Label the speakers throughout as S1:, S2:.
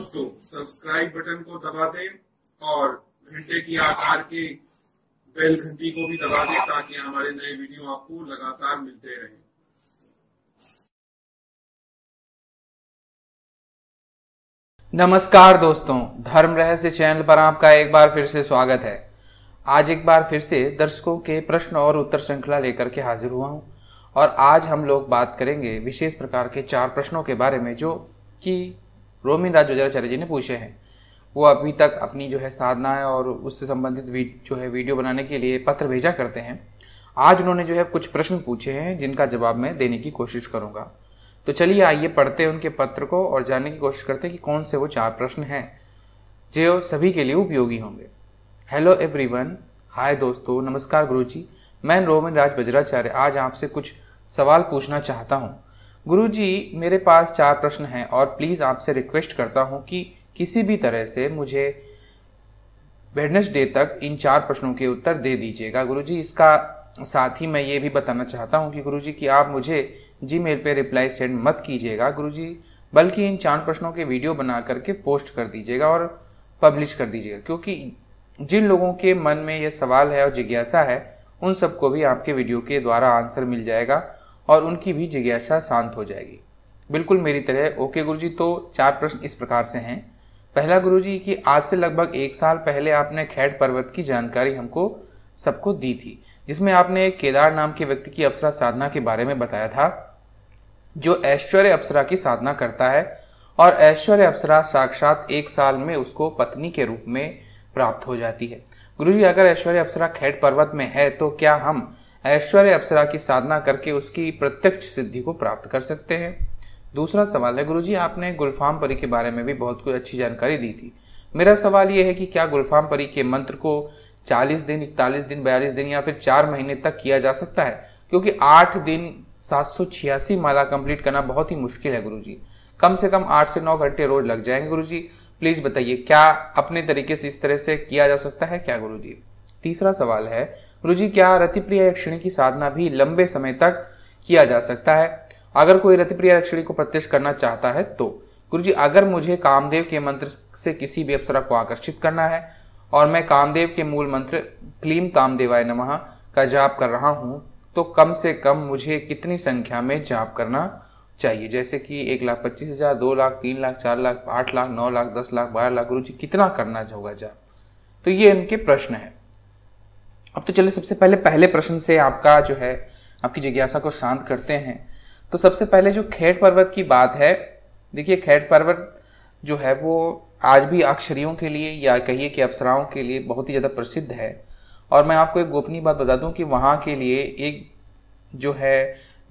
S1: दोस्तों subscribe button को दबा दें और घंटे की आकार के बेल घंटी को भी दबा दें ताकि हमारे नए वीडियो आपको लगातार मिलते रहें नमस्कार दोस्तों धर्म रहस्य चैनल पर आपका एक बार फिर से स्वागत है आज एक बार फिर से दर्शकों के प्रश्न और उत्तर श्रृंखला लेकर के हाजिर हुआ हूँ और आज हम लोग बात करेंगे विशेष प्रकार के चार प्रश्नों के बारे में जो कि रोमिन राजवजाचार्य जी ने पूछे हैं वो अभी तक अपनी जो है साधना है और उससे संबंधित जो है वीडियो बनाने के लिए पत्र भेजा करते हैं आज उन्होंने जो है कुछ प्रश्न पूछे हैं जिनका जवाब मैं देने की कोशिश करूंगा तो चलिए आइए पढ़ते हैं उनके पत्र को और जानने की कोशिश करते हैं कि कौन से वो चार प्रश्न हैं जो सभी के लिए उपयोगी होंगे हेलो एवरीवन हाय दोस्तों नमस्कार जी मैं रोमिन राज बजराचार्य आज आपसे कुछ सवाल पूछना चाहता हूँ गुरुजी मेरे पास चार प्रश्न हैं और प्लीज़ आपसे रिक्वेस्ट करता हूँ कि किसी भी तरह से मुझे वेडनेसडे तक इन चार प्रश्नों के उत्तर दे दीजिएगा जी इसका साथ ही मैं ये भी बताना चाहता हूँ कि जी कि आप मुझे जी मेल पर रिप्लाई सेंड मत कीजिएगा जी बल्कि इन चार प्रश्नों के वीडियो बना करके पोस्ट कर दीजिएगा और पब्लिश कर दीजिएगा क्योंकि जिन लोगों के मन में यह सवाल है और जिज्ञासा है उन सबको भी आपके वीडियो के द्वारा आंसर मिल जाएगा और उनकी भी जिज्ञासा शांत हो जाएगी बिल्कुल मेरी तरह ओके गुरु तो चार प्रश्न इस प्रकार से हैं पहला जी की आज से लगभग एक साल पहले आपने खैड पर्वत की जानकारी हमको सबको दी थी जिसमें आपने एक केदार नाम के व्यक्ति की अप्सरा साधना के बारे में बताया था जो ऐश्वर्य अप्सरा की साधना करता है और ऐश्वर्य अप्सरा साक्षात एक साल में उसको पत्नी के रूप में प्राप्त हो जाती है गुरुजी अगर ऐश्वर्य अप्सरा खैड पर्वत में है तो क्या हम ऐश्वर्य अप्सरा की साधना करके उसकी प्रत्यक्ष सिद्धि को प्राप्त कर सकते हैं दूसरा सवाल है गुरुजी आपने गुलफाम परी के बारे में भी बहुत कुछ अच्छी जानकारी दी थी मेरा सवाल यह है कि क्या गुलफाम परी के मंत्र को 40 दिन 41 दिन 42 दिन या फिर चार महीने तक किया जा सकता है क्योंकि आठ दिन सात माला कंप्लीट करना बहुत ही मुश्किल है गुरुजी कम से कम आठ से नौ घंटे रोज लग जाएंगे गुरुजी प्लीज बताइए क्या अपने तरीके से इस तरह से किया जा सकता है क्या गुरुजी तीसरा सवाल है गुरु जी क्या रतिप्रिया रक्षिणी की साधना भी लंबे समय तक किया जा सकता है अगर कोई रतिप्रिया रक्षिणी को प्रत्यक्ष करना चाहता है तो गुरु जी अगर मुझे कामदेव के मंत्र से किसी भी अप्सरा को आकर्षित करना है और मैं कामदेव के मूल मंत्र क्लीम कामदेवाय नमः का जाप कर रहा हूँ तो कम से कम मुझे कितनी संख्या में जाप करना चाहिए जैसे कि एक लाख पच्चीस हजार दो लाख तीन लाख चार लाख आठ लाख नौ लाख दस लाख बारह लाख गुरु जी कितना करना होगा जाप तो ये इनके प्रश्न है अब तो चलिए सबसे पहले पहले प्रश्न से आपका जो है आपकी जिज्ञासा को शांत करते हैं तो सबसे पहले जो खेट पर्वत की बात है देखिए खेट पर्वत जो है वो आज भी अक्षरियों के लिए या कहिए कि अप्सराओं के लिए बहुत ही ज़्यादा प्रसिद्ध है और मैं आपको एक गोपनीय बात बता दूं कि वहाँ के लिए एक जो है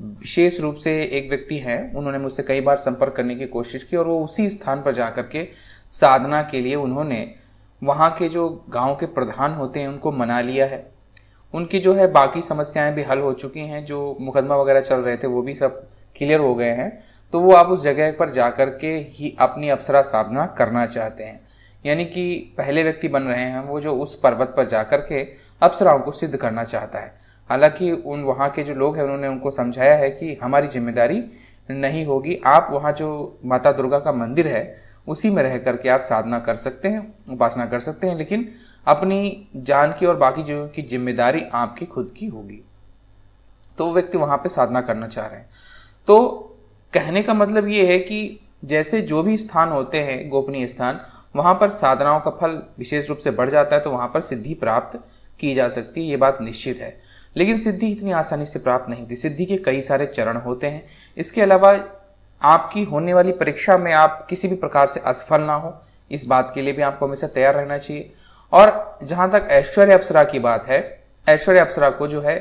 S1: विशेष रूप से एक व्यक्ति है उन्होंने मुझसे कई बार संपर्क करने की कोशिश की और वो उसी स्थान पर जा के साधना के लिए उन्होंने वहाँ के जो गांव के प्रधान होते हैं उनको मना लिया है उनकी जो है बाकी समस्याएं भी हल हो चुकी हैं जो मुकदमा वगैरह चल रहे थे वो भी सब क्लियर हो गए हैं तो वो आप उस जगह पर जा कर के ही अपनी अप्सरा साधना करना चाहते हैं यानी कि पहले व्यक्ति बन रहे हैं वो जो उस पर्वत पर जा कर के अप्सराओं को सिद्ध करना चाहता है हालांकि उन वहाँ के जो लोग हैं उन्होंने उनको समझाया है कि हमारी जिम्मेदारी नहीं होगी आप वहाँ जो माता दुर्गा का मंदिर है उसी में रह करके आप साधना कर सकते हैं उपासना कर सकते हैं लेकिन अपनी जान की और बाकी चीज़ों की जिम्मेदारी आपकी खुद की होगी तो वो व्यक्ति वहां पे साधना करना चाह रहे हैं तो कहने का मतलब ये है कि जैसे जो भी स्थान होते हैं गोपनीय स्थान वहां पर साधनाओं का फल विशेष रूप से बढ़ जाता है तो वहां पर सिद्धि प्राप्त की जा सकती है ये बात निश्चित है लेकिन सिद्धि इतनी आसानी से प्राप्त नहीं थी सिद्धि के कई सारे चरण होते हैं इसके अलावा आपकी होने वाली परीक्षा में आप किसी भी प्रकार से असफल ना हो इस बात के लिए भी आपको हमेशा तैयार रहना चाहिए और जहां तक ऐश्वर्य अप्सरा की बात है ऐश्वर्य अप्सरा को जो है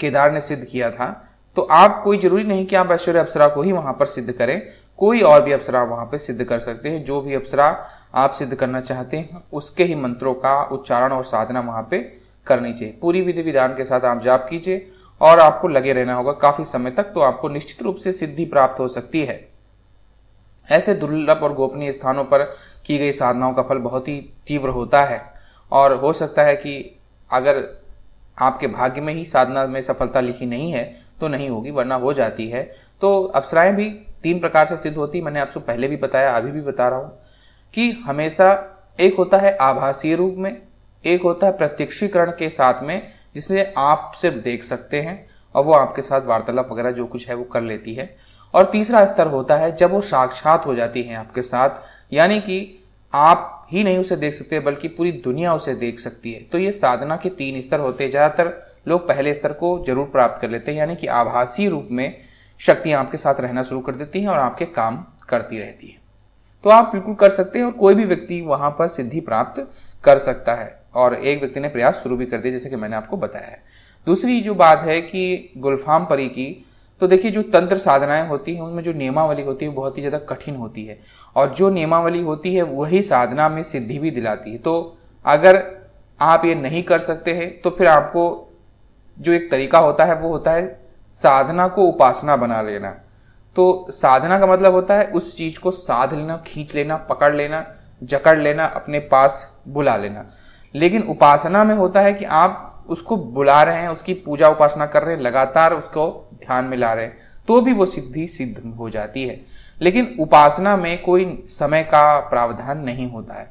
S1: केदार ने सिद्ध किया था तो आप कोई जरूरी नहीं कि आप ऐश्वर्य अप्सरा को ही वहां पर सिद्ध करें कोई और भी अप्सरा वहां पर सिद्ध कर सकते हैं जो भी अप्सरा आप सिद्ध करना चाहते हैं उसके ही मंत्रों का उच्चारण और साधना वहां पर करनी चाहिए पूरी विधि विधान के साथ आप जाप कीजिए और आपको लगे रहना होगा काफी समय तक तो आपको निश्चित रूप से सिद्धि प्राप्त हो सकती है ऐसे दुर्लभ और गोपनीय स्थानों पर की गई साधनाओं का फल बहुत ही तीव्र होता है और हो सकता है कि अगर आपके भाग्य में ही साधना में सफलता लिखी नहीं है तो नहीं होगी वरना हो जाती है तो अप्सराएं भी तीन प्रकार से सिद्ध होती मैंने आपको पहले भी बताया अभी भी बता रहा हूं कि हमेशा एक होता है आभासीय रूप में एक होता है प्रत्यक्षीकरण के साथ में जिसे आप सिर्फ देख सकते हैं और वो आपके साथ वार्तालाप वगैरह जो कुछ है वो कर लेती है और तीसरा स्तर होता है जब वो साक्षात हो जाती है आपके साथ यानी कि आप ही नहीं उसे देख सकते बल्कि पूरी दुनिया उसे देख सकती है तो ये साधना के तीन स्तर होते हैं ज़्यादातर लोग पहले स्तर को जरूर प्राप्त कर लेते हैं यानी कि आभासी रूप में शक्ति आपके साथ रहना शुरू कर देती हैं और आपके काम करती रहती है तो आप बिल्कुल कर सकते हैं और कोई भी व्यक्ति वहां पर सिद्धि प्राप्त कर सकता है और एक व्यक्ति ने प्रयास शुरू भी कर दिया जैसे कि मैंने आपको बताया है दूसरी जो बात है कि गुलफाम परी की तो देखिए जो तंत्र साधनाएं होती हैं उनमें जो नियमावली होती है बहुत ही ज़्यादा कठिन होती है और जो नियमावली होती है वही साधना में सिद्धि भी दिलाती है तो अगर आप ये नहीं कर सकते हैं तो फिर आपको जो एक तरीका होता है वो होता है साधना को उपासना बना लेना तो साधना का मतलब होता है उस चीज़ को साध लेना खींच लेना पकड़ लेना जकड़ लेना अपने पास बुला लेना लेकिन उपासना में होता है कि आप उसको बुला रहे हैं उसकी पूजा उपासना कर रहे हैं लगातार उसको ध्यान में ला रहे हैं तो भी वो सिद्धि सिद्ध हो जाती है लेकिन उपासना में कोई समय का प्रावधान नहीं होता है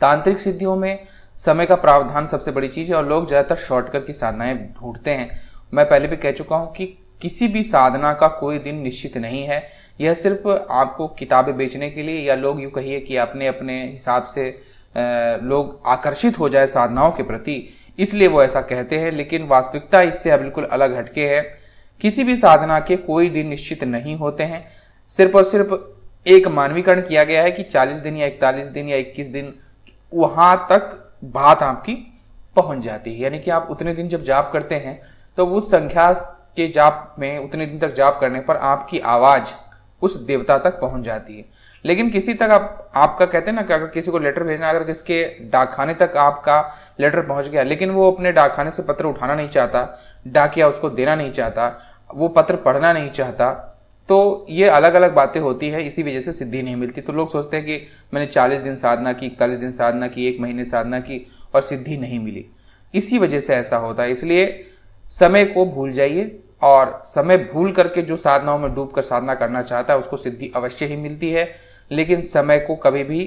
S1: तांत्रिक सिद्धियों में समय का प्रावधान सबसे बड़ी चीज है और लोग ज्यादातर शॉर्टकट की साधनाएं ढूंढते हैं मैं पहले भी कह चुका हूं कि किसी भी साधना का कोई दिन निश्चित नहीं है यह सिर्फ आपको किताबें बेचने के लिए या लोग यू कहिए कि अपने अपने हिसाब से लोग आकर्षित हो जाए साधनाओं के प्रति इसलिए वो ऐसा कहते हैं लेकिन वास्तविकता इससे बिल्कुल अलग हटके है किसी भी साधना के कोई दिन निश्चित नहीं होते हैं सिर्फ और सिर्फ एक मानवीकरण किया गया है कि 40 दिन या 41 दिन या 21 दिन वहां तक बात आपकी पहुंच जाती है यानी कि आप उतने दिन जब जाप करते हैं तो उस संख्या के जाप में उतने दिन तक जाप करने पर आपकी आवाज उस देवता तक पहुंच जाती है लेकिन किसी तक आप आपका कहते हैं ना कि अगर किसी को लेटर भेजना अगर किसके डाकखाने तक आपका लेटर पहुंच गया लेकिन वो अपने डाकखाने से पत्र उठाना नहीं चाहता डाकिया उसको देना नहीं चाहता वो पत्र पढ़ना नहीं चाहता तो ये अलग अलग बातें होती है इसी वजह से सिद्धि नहीं मिलती तो लोग सोचते हैं कि मैंने चालीस दिन साधना की इकतालीस दिन साधना की एक महीने साधना की और सिद्धि नहीं मिली इसी वजह से ऐसा होता है इसलिए समय को भूल जाइए और समय भूल करके जो साधनाओं में डूब कर साधना करना चाहता है उसको सिद्धि अवश्य ही मिलती है लेकिन समय को कभी भी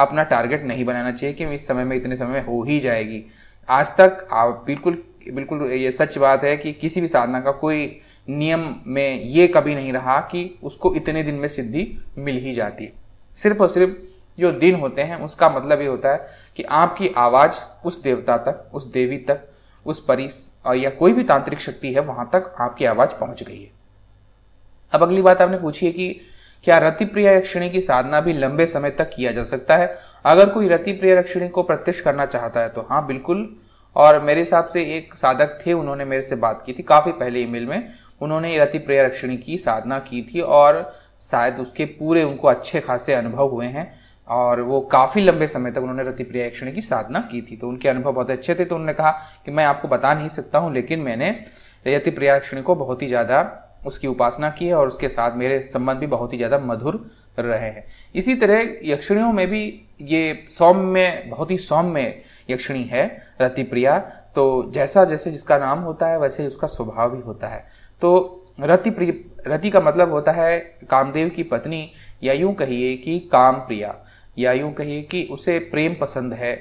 S1: अपना टारगेट नहीं बनाना चाहिए कि इस समय में इतने समय में हो ही जाएगी आज तक आप बिल्कुल बिल्कुल ये सच बात है कि किसी भी साधना का कोई नियम में ये कभी नहीं रहा कि उसको इतने दिन में सिद्धि मिल ही जाती है सिर्फ और सिर्फ जो दिन होते हैं उसका मतलब ये होता है कि आपकी आवाज़ उस देवता तक उस देवी तक उस परी या कोई भी तांत्रिक शक्ति है वहां तक आपकी आवाज़ पहुंच गई है अब अगली बात आपने पूछी है कि क्या रति प्रिया रक्षिणी की साधना भी लंबे समय तक किया जा सकता है अगर कोई रति प्रिय रक्षिणी को प्रत्यक्ष करना चाहता है तो हाँ बिल्कुल और मेरे हिसाब से एक साधक थे उन्होंने मेरे से बात की थी काफ़ी पहले ईमेल में उन्होंने रति प्रिय रक्षिणी की साधना की थी और शायद उसके पूरे उनको अच्छे खासे अनुभव हुए हैं और वो काफ़ी लंबे समय तक उन्होंने रति प्रिय रक्षिणी की साधना की थी तो उनके अनुभव बहुत अच्छे थे तो उन्होंने कहा कि मैं आपको बता नहीं सकता हूँ लेकिन मैंने रति प्रिया रक्षिणी को बहुत ही ज़्यादा उसकी उपासना की है और उसके साथ मेरे संबंध भी बहुत ही ज़्यादा मधुर रहे हैं इसी तरह यक्षिणियों में भी ये सौम्य बहुत ही सौम्य यक्षिणी है रतिप्रिया तो जैसा जैसे जिसका नाम होता है वैसे उसका स्वभाव भी होता है तो रति रति का मतलब होता है कामदेव की पत्नी या यूं कहिए कि काम प्रिया या यूं कहिए कि उसे प्रेम पसंद है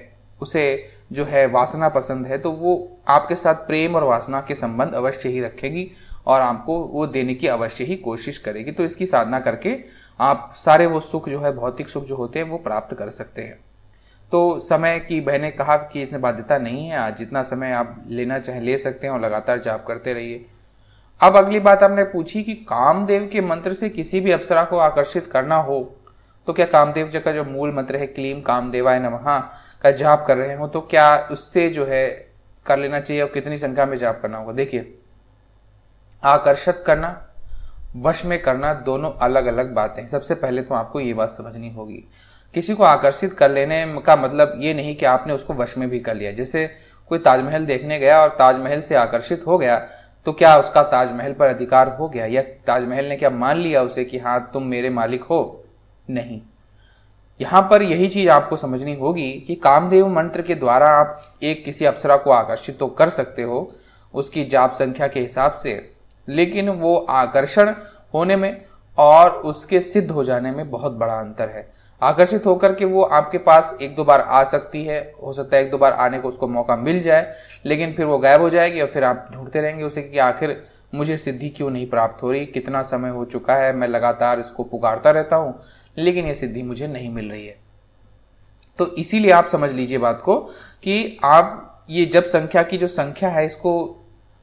S1: उसे जो है वासना पसंद है तो वो आपके साथ प्रेम और वासना के संबंध अवश्य ही रखेगी और आपको वो देने की अवश्य ही कोशिश करेगी तो इसकी साधना करके आप सारे वो सुख जो है भौतिक सुख जो होते हैं वो प्राप्त कर सकते हैं तो समय की बहने कहा कि इसमें बाध्यता नहीं है आज जितना समय आप लेना चाहे ले सकते हैं और लगातार जाप करते रहिए अब अगली बात आपने पूछी कि कामदेव के मंत्र से किसी भी अप्सरा को आकर्षित करना हो तो क्या कामदेव जी का जो मूल मंत्र है क्लीम कामदेवाय नमः का जाप कर रहे हो तो क्या उससे जो है कर लेना चाहिए और कितनी संख्या में जाप करना होगा देखिए आकर्षित करना वश में करना दोनों अलग अलग बातें हैं सबसे पहले तो आपको ये बात समझनी होगी किसी को आकर्षित कर लेने का मतलब ये नहीं कि आपने उसको वश में भी कर लिया जैसे कोई ताजमहल देखने गया और ताजमहल से आकर्षित हो गया तो क्या उसका ताजमहल पर अधिकार हो गया या ताजमहल ने क्या मान लिया उसे कि हाँ तुम मेरे मालिक हो नहीं यहाँ पर यही चीज आपको समझनी होगी कि कामदेव मंत्र के द्वारा आप एक किसी अप्सरा को आकर्षित तो कर सकते हो उसकी जाप संख्या के हिसाब से लेकिन वो आकर्षण होने में और उसके सिद्ध हो जाने में बहुत बड़ा अंतर है आकर्षित होकर के वो आपके पास एक दो बार आ सकती है हो सकता है एक दो बार आने को उसको मौका मिल जाए लेकिन फिर वो गायब हो जाएगी और फिर आप ढूंढते रहेंगे उसे कि आखिर मुझे सिद्धि क्यों नहीं प्राप्त हो रही कितना समय हो चुका है मैं लगातार इसको पुकारता रहता हूं लेकिन ये सिद्धि मुझे नहीं मिल रही है तो इसीलिए आप समझ लीजिए बात को कि आप ये जब संख्या की जो संख्या है इसको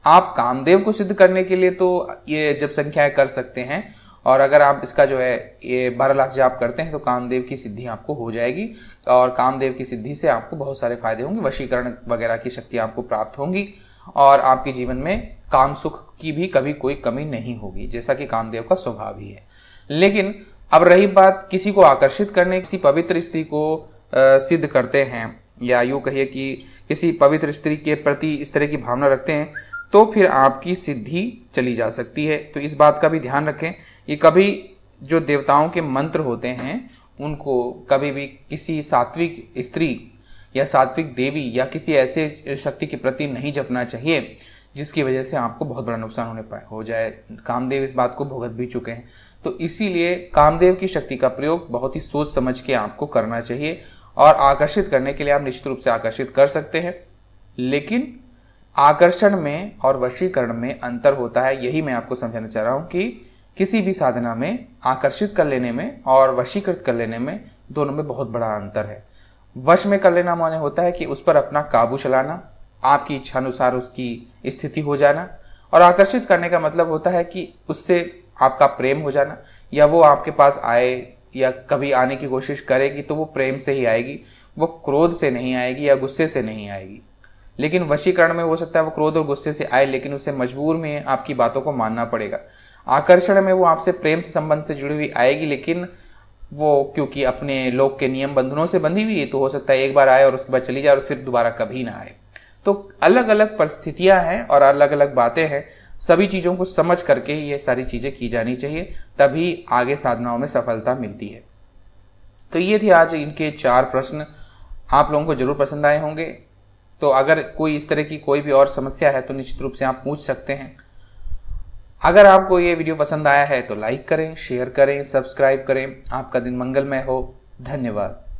S1: आप कामदेव को सिद्ध करने के लिए तो ये जब संख्याएं कर सकते हैं और अगर आप इसका जो है ये बारह लाख जाप करते हैं तो कामदेव की सिद्धि आपको हो जाएगी और कामदेव की सिद्धि से आपको बहुत सारे फायदे होंगे वशीकरण वगैरह की शक्ति आपको प्राप्त होंगी और आपके जीवन में काम सुख की भी कभी कोई कमी नहीं होगी जैसा कि कामदेव का स्वभाव ही है लेकिन अब रही बात किसी को आकर्षित करने किसी पवित्र स्त्री को आ, सिद्ध करते हैं या यूँ कहिए कि किसी पवित्र स्त्री के प्रति इस तरह की भावना रखते हैं तो फिर आपकी सिद्धि चली जा सकती है तो इस बात का भी ध्यान रखें ये कभी जो देवताओं के मंत्र होते हैं उनको कभी भी किसी सात्विक स्त्री या सात्विक देवी या किसी ऐसे शक्ति के प्रति नहीं जपना चाहिए जिसकी वजह से आपको बहुत बड़ा नुकसान होने पाए हो जाए कामदेव इस बात को भुगत भी चुके हैं तो इसीलिए कामदेव की शक्ति का प्रयोग बहुत ही सोच समझ के आपको करना चाहिए और आकर्षित करने के लिए आप निश्चित रूप से आकर्षित कर सकते हैं लेकिन आकर्षण में और वशीकरण में अंतर होता है यही मैं आपको समझाना चाह रहा हूं कि किसी भी साधना में आकर्षित कर लेने में और वशीकृत कर लेने में दोनों में बहुत बड़ा अंतर है वश में कर लेना माने होता है कि उस पर अपना काबू चलाना आपकी इच्छानुसार उसकी स्थिति हो जाना और आकर्षित करने का मतलब होता है कि उससे आपका प्रेम हो जाना या वो आपके पास आए या कभी आने की कोशिश करेगी तो वो प्रेम से ही आएगी वो क्रोध से नहीं आएगी या गुस्से से नहीं आएगी लेकिन वशीकरण में हो सकता है वो क्रोध और गुस्से से आए लेकिन उसे मजबूर में आपकी बातों को मानना पड़ेगा आकर्षण में वो आपसे प्रेम से संबंध से जुड़ी हुई आएगी लेकिन वो क्योंकि अपने लोग के नियम बंधनों से बंधी हुई है तो हो सकता है एक बार आए और उसके बाद चली जाए और फिर दोबारा कभी ना आए तो अलग अलग परिस्थितियां हैं और अलग अलग बातें हैं सभी चीज़ों को समझ करके ये सारी चीज़ें की जानी चाहिए तभी आगे साधनाओं में सफलता मिलती है तो ये थे आज इनके चार प्रश्न आप लोगों को जरूर पसंद आए होंगे तो अगर कोई इस तरह की कोई भी और समस्या है तो निश्चित रूप से आप पूछ सकते हैं अगर आपको ये वीडियो पसंद आया है तो लाइक करें शेयर करें सब्सक्राइब करें आपका दिन मंगलमय हो धन्यवाद